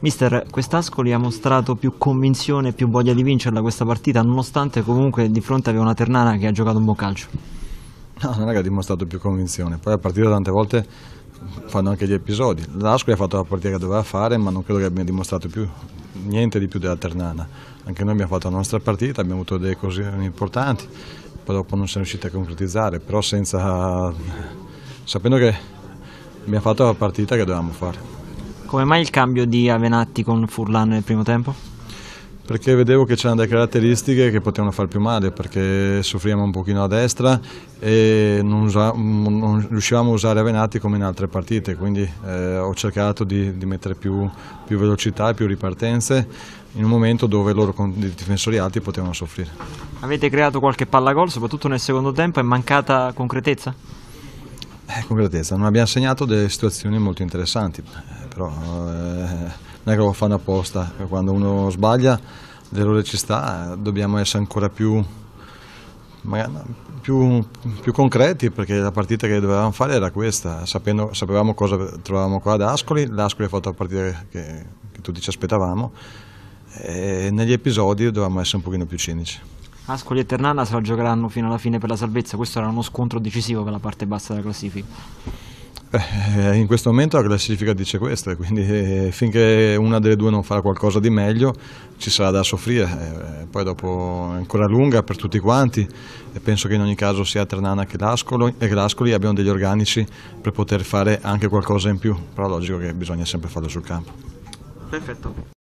Mister, quest'Ascoli ha mostrato più convinzione e più voglia di vincerla questa partita, nonostante comunque di fronte aveva una Ternana che ha giocato un buon calcio. No, non è che ha dimostrato più convinzione, poi a partita tante volte fanno anche gli episodi. L'Ascoli ha fatto la partita che doveva fare, ma non credo che abbia dimostrato più, niente di più della Ternana. Anche noi abbiamo fatto la nostra partita, abbiamo avuto delle cose importanti, poi dopo non siamo riusciti a concretizzare, però senza... sapendo che abbiamo fatto la partita che dovevamo fare. Come mai il cambio di Avenatti con Furlan nel primo tempo? Perché vedevo che c'erano delle caratteristiche che potevano far più male, perché soffriamo un pochino a destra e non, usa, non riuscivamo a usare Avenatti come in altre partite, quindi eh, ho cercato di, di mettere più, più velocità e più ripartenze in un momento dove loro con i difensori alti potevano soffrire. Avete creato qualche palla gol, soprattutto nel secondo tempo, è mancata concretezza? Eh, concretezza, non abbiamo segnato delle situazioni molto interessanti, eh, però eh, non è che lo fanno apposta, quando uno sbaglia l'errore ci sta, eh, dobbiamo essere ancora più, magari, più, più, concreti perché la partita che dovevamo fare era questa, Sapendo, sapevamo cosa trovavamo qua ad Ascoli, l'Ascoli ha fatto la partita che, che tutti ci aspettavamo e negli episodi dovevamo essere un pochino più cinici. Ascoli e Ternana se la giocheranno fino alla fine per la salvezza, questo era uno scontro decisivo per la parte bassa della classifica. Eh, eh, in questo momento la classifica dice questo, eh, quindi finché una delle due non farà qualcosa di meglio ci sarà da soffrire, poi dopo è ancora lunga per tutti quanti e penso che in ogni caso sia Ternana che l'Ascoli, e l'Ascoli abbiano degli organici per poter fare anche qualcosa in più, però è logico che bisogna sempre farlo sul campo. Perfetto.